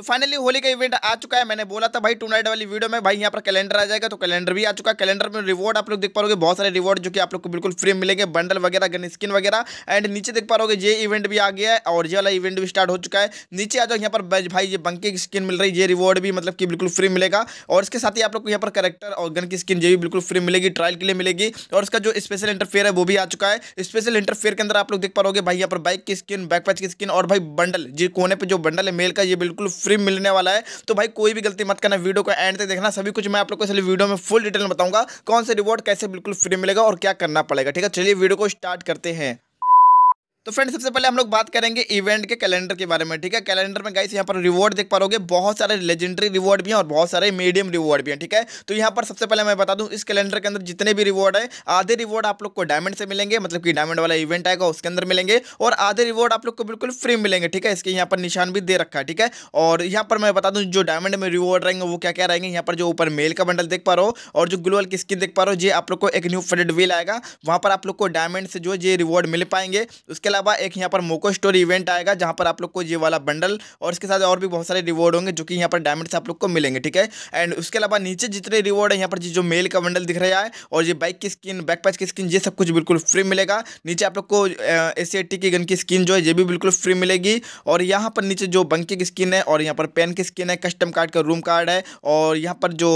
तो फाइनली होली का इवेंट आ चुका है मैंने बोला था भाई टू नाइट वाली वीडियो में भाई यहाँ पर कैलेंडर आ जाएगा तो कैलेंडर भी आ चुका है कैलेंडर में रिवॉर्ड आप लोग देख पाओगे बहुत सारे रिवॉर्ड जो कि आप लोग को बिल्कुल फ्री मिलेंगे बंडल वगैरह गन स्किन वगैरह एंड नीचे देख पा रहे ये इवेंट भी आ गया है और ये वाला इवेंट भी स्टार्ट हो चुका है नीचे आ जाओ यहाँ पर भाई ये बंकी की स्किन मिल रही है ये रिवॉर्ड भी मतलब कि बिल्कुल फ्री मिलेगा और इसके साथ ही आप लोग को यहाँ पर करेक्टर और गन की स्किन ये भी बिल्कुल फ्री मिलेगी ट्रायल के लिए मिलेगी और इसका जो स्पेशल इंटरफेयर है वो भी आ चुका है स्पेशल इंटरफेयर के अंदर आप लोग देख पाओगे भाई यहाँ पर बाइक की स्किन बैक की स्किन और भाई बंडल जी कोने पर जो बंडल है मेल का ये बिल्कुल फ्री मिलने वाला है तो भाई कोई भी गलती मत करना वीडियो को एंड तक देखना सभी कुछ मैं आप लोग को इसलिए वीडियो में फुल डिटेल में बताऊंगा कौन सा रिवॉर्ड कैसे बिल्कुल फ्री मिलेगा और क्या करना पड़ेगा ठीक है चलिए वीडियो को स्टार्ट करते हैं तो फ्रेंड सबसे पहले हम लोग बात करेंगे इवेंट के कैलेंडर के बारे में ठीक है कैलेंडर में गाइस यहाँ पर रिवॉर्ड देख पाओगे बहुत सारे लेजेंडरी रिवॉर्ड भी हैं और बहुत सारे मीडियम रिवॉर्ड भी हैं ठीक है तो यहाँ पर सबसे पहले मैं बता दूँ इस कैलेंडर के अंदर जितने भी रिवॉर्ड है आधे रिवॉर्ड आप लोग को डायमंड से मिलेंगे मतलब कि डायमंड वाला इवेंट आएगा उसके अंदर मिलेंगे और आधे रिवॉर्ड आप लोग को बिल्कुल फ्री मिलेंगे ठीक है इसके यहाँ पर निशान भी दे रखा है ठीक है और यहाँ पर मैं बता दूँ जो डायमंड में रिवॉर्ड रहेंगे वो क्या क्या रहेंगे यहाँ पर जो ऊपर मेल का बंडल देख पा रहे हो और जो ग्लोअल की स्किन देख पा रहे हो ये आप लोग को एक न्यू फ्रेड व्हील आएगा वहाँ पर आप लोग को डायमंड से जो ये रिवॉर्ड मिल पाएंगे उसके अलावा अलावा एक यहाँ पर मोको स्टोर इवेंट आएगा जहाँ पर आप लोग को ये वाला बंडल और इसके साथ और भी बहुत सारे रिवॉर्ड होंगे जो कि यहाँ पर डायमंड से आप लोग को मिलेंगे ठीक है एंड उसके अलावा नीचे जितने रिवॉर्ड है यहाँ पर जो मेल का बंडल दिख रहा है और ये बाइक की स्किन बैक पैच की स्किन ये सब कुछ बिल्कुल फ्री मिलेगा नीचे आप लोग को एस की गन की स्किन जो है ये भी बिल्कुल फ्री मिलेगी और यहाँ पर नीचे जो बंकी की स्किन है और यहाँ पर पेन की स्किन है कस्टम कार्ड का रूम कार्ड है और यहाँ पर जो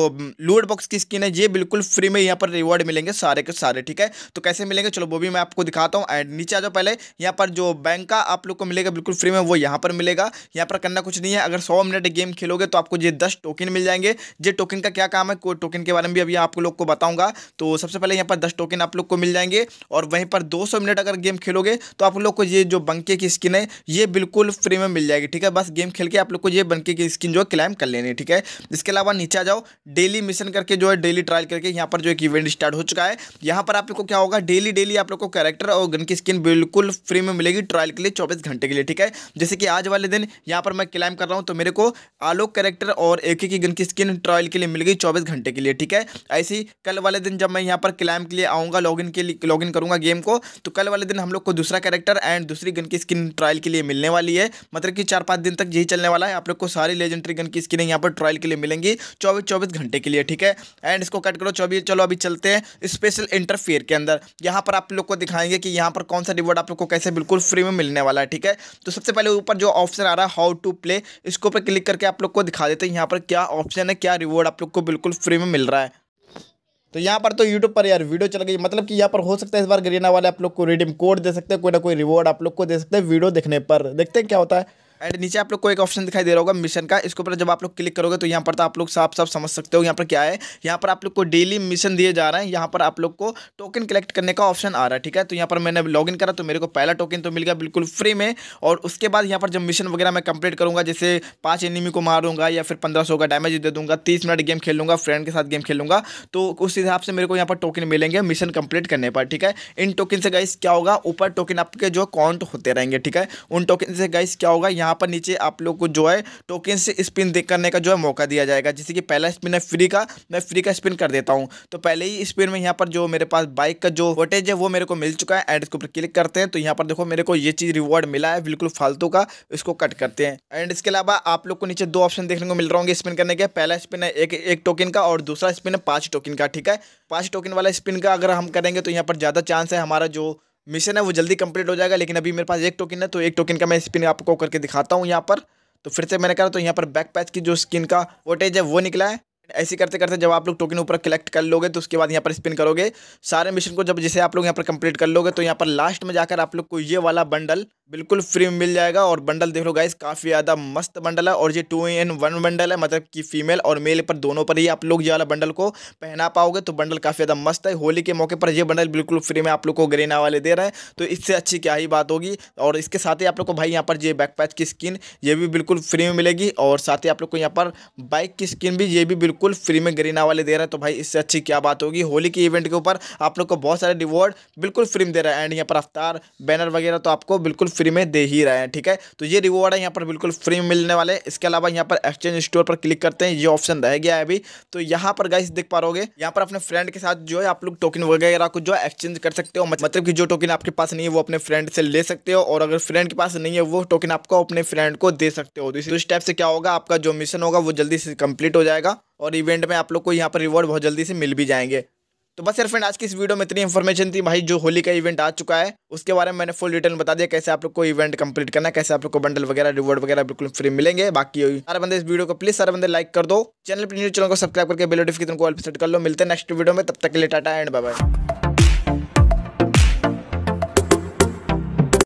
लूड बॉक्स की स्किन है ये बिल्कुल फ्री में यहाँ पर रिवॉर्ड मिलेंगे सारे के सारे ठीक है तो कैसे मिलेंगे चलो वो भी मैं आपको दिखाता हूँ एंड नीचे आ जाओ पहले यहाँ पर जो बैंक का आप लोग को मिलेगा बिल्कुल फ्री में वो यहाँ पर मिलेगा यहाँ पर करना कुछ नहीं है अगर सौ मिनट गेम खेलोगे तो आपको ये दस टोकन मिल जाएंगे जे टोकन का क्या काम है कोई टोकन के बारे में भी अभी आप लोग को बताऊँगा तो सबसे पहले यहाँ पर दस टोकन आप लोग को मिल जाएंगे और वहीं पर दो मिनट अगर गेम खेलोगे तो आप लोग को ये जो बंके की स्किन है ये बिल्कुल फ्री में मिल जाएगी ठीक है बस गेम खेल के आप लोग को ये बंके की स्किन जो है क्लाइम कर लेनी है ठीक है इसके अलावा नीचे आ जाओ डेली मिशन करके जो है डेली ट्रायल करके यहाँ पर जो एक इवेंट स्टार्ट हो चुका है यहाँ पर आप लोग को क्या होगा डेली डेली आप लोग को कैरेक्टर और गन की स्किन बिल्कुल फ्री में मिलेगी ट्रायल के लिए चौबीस घंटे के लिए ठीक है जैसे कि आज वाले दिन यहाँ पर मैं क्लाइम कर रहा हूँ तो मेरे को आलोक करेक्टर और एक की गन की स्किन ट्रायल के लिए मिल गई चौबीस घंटे के लिए ठीक है ऐसे कल वाले दिन जब मैं यहाँ पर क्लाइम के लिए आऊँगा लॉगिन के लिए लॉगिन करूँगा गेम को तो कल वाले दिन हम लोग को दूसरा कैरेक्टर एंड दूसरी गन की स्किन ट्रायल के लिए मिलने वाली है मतलब कि चार पाँच दिन तक यही चलने वाला है आप लोग को सारी लेजेंडरी गन की स्किनें यहाँ पर ट्रायल के लिए मिलेंगी चौबीस चौबीस घंटे के लिए ठीक है एंड इसको कट करो चौबीस चलो अभी चलते हैं स्पेशल इंटरफेयर के अंदर यहाँ पर आप लोग को दिखाएंगे कि यहाँ पर कौन सा रिवॉर्ड आप लोग को कैसे से बिल्कुल फ्री में मिलने वाला है ठीक है तो सबसे पहले ऊपर जो ऑप्शन आ रहा है हाउ टू प्ले इसको पर क्लिक करके आप लोग को दिखा देते हैं यहाँ पर क्या ऑप्शन है क्या रिवॉर्ड आप लोग को बिल्कुल फ्री में मिल रहा है तो यहाँ पर तो YouTube पर यार वीडियो चल गई मतलब कि यहाँ पर हो सकता है इस बार गरीना वाले आप लोग को रिडीम कोड दे सकते हैं कोई ना कोई रिवॉर्ड आप लोग को दे सकते हैं वीडियो देखने पर देखते हैं क्या होता है एंड नीचे आप लोग को एक ऑप्शन दिखाई दे रहा होगा मिशन का इसके ऊपर जब आप लोग क्लिक करोगे तो यहाँ पर तो आप लोग साफ साफ समझ सकते हो यहाँ पर क्या है यहाँ पर आप लोग को डेली मिशन दिए जा रहे हैं यहाँ पर आप लोग को टोकन कलेक्ट करने का ऑप्शन आ रहा है ठीक है तो यहाँ पर मैंने इन करा तो मेरे को पहला टोकन तो मिल गया बिल्कुल फ्री में और उसके बाद यहाँ पर जब मिशन वगैरह मैं कंप्लीट करूँगा जैसे पाँच एनिमी को मारूंगा या फिर पंद्रह सौ का डैमेज दे दूंगा तीस मिनट गेम खेलूंगा फ्रेंड के साथ गेम खेलूंगा तो उस हिसाब से मेरे को यहाँ पर टोकन मिलेंगे मिशन कंप्लीट करने पर ठीक है इन टोकन से गाइस क्या होगा ऊपर टोकन आपके जो काउंट होते रहेंगे ठीक है उन टोकन से गाइस क्या होगा यहाँ यहाँ पर नीचे आप लोग को जो है टोकन से स्पिन देख करने का जो है मौका दिया जाएगा जैसे कि पहला स्पिन है फ्री का मैं फ्री का स्पिन कर देता हूँ तो पहले ही स्पिन में यहाँ पर जो मेरे पास बाइक का जो वोटेज है वो मेरे को मिल चुका है एंड इसके ऊपर क्लिक करते हैं तो यहाँ पर देखो मेरे को ये चीज़ रिवॉर्ड मिला है बिल्कुल फालतू का इसको कट करते हैं एंड इसके अलावा आप लोग को नीचे दो ऑप्शन देखने को मिल रहा होंगे स्पिन करने के पहला स्पिन है एक एक टोकन का और दूसरा स्पिन है पाँच टोकन का ठीक है पाँच टोकन वाला स्पिन का अगर हम करेंगे तो यहाँ पर ज़्यादा चांस है हमारा जो मिशन है वो जल्दी कंप्लीट हो जाएगा लेकिन अभी मेरे पास एक टोकन है तो एक टोकन का मैं स्पिन आपको करके दिखाता हूँ यहाँ पर तो फिर से मैंने कहा तो यहाँ पर बैक पैच की जो स्किन का वोटेज है वो निकला है ऐसे करते करते जब आप लोग टोकन ऊपर कलेक्ट कर लोगे तो उसके बाद यहाँ पर स्पिन करोगे सारे मिशन को जब जैसे आप लोग यहाँ पर कंप्लीट कर लोगे तो यहाँ पर लास्ट में जाकर आप लोग को ये वाला बंडल बिल्कुल फ्री में मिल जाएगा और बंडल देख लो गाइस काफ़ी ज़्यादा मस्त बंडल है और ये टू इन वन बंडल है मतलब कि फीमेल और मेल पर दोनों पर ही आप लोग ये वाला बंडल को पहना पाओगे तो बंडल काफ़ी ज़्यादा मस्त है होली के मौके पर ये बंडल बिल्कुल फ्री में आप लोग को ग्रेना वाले दे रहे हैं तो इससे अच्छी क्या ही बात होगी और इसके साथ ही आप लोग को भाई यहाँ पर ये बैक पैच की स्किन ये भी बिल्कुल फ्री में मिलेगी और साथ ही आप लोग को यहाँ पर बाइक की स्किन भी ये भी बिल्कुल बिल्कुल फ्री में गरीना वाले दे रहे हैं तो भाई इससे अच्छी क्या बात होगी होली के इवेंट के ऊपर आप लोग को बहुत सारे रिवॉर्ड बिल्कुल फ्री में दे रहा है एंड यहाँ पर अफ्तार बैनर वगैरह तो आपको बिल्कुल फ्री में दे ही रहे हैं ठीक है तो ये रिवॉर्ड है यहाँ पर बिल्कुल फ्री में मिलने वाले इसके अलावा यहाँ पर एक्सचेंज स्टोर पर क्लिक करते हैं ये ऑप्शन रह गया है अभी तो यहाँ पर गाइस देख पा रहे यहाँ पर अपने फ्रेंड के साथ जो है आप लोग टोकन वगैरह को जो है एक्सचेंज कर सकते हो मतलब कि जो टोकन आपके पास नहीं है वो अपने फ्रेंड से ले सकते हो और अगर फ्रेंड के पास नहीं है वो टोकन आपको अपने फ्रेंड को दे सकते हो तो इस टाइप तो से क्या होगा आपका जो मिशन होगा वो जल्दी से कंप्लीट हो जाएगा और इवेंट में आप लोग को यहाँ पर रिवॉर्ड बहुत जल्दी से मिल भी जाएंगे तो बस यार फ्रेंड आज की इस वीडियो में इतनी इन्फॉर्मेशन थी भाई जो होली का इवेंट आ चुका है उसके बारे में मैंने फुल डिटेल बता दिया कैसे आप लोग को इवेंट कंप्लीट करना है कैसे आप लोग को बंडल वगैरह रिवॉर्ड वगैरह बिल्कुल फ्री मिलेंगे बाकी सारे बंदे इस वीडियो को प्लीज सारे बंदे लाइक कर दो चैनल पर न्यूज चैनल को सब्सक्राइब करके बेल नोटिफिकेशन को सेट कर लो मिलते हैं नेक्स्ट वीडियो में तब तक के लिए टाटा एंड बाय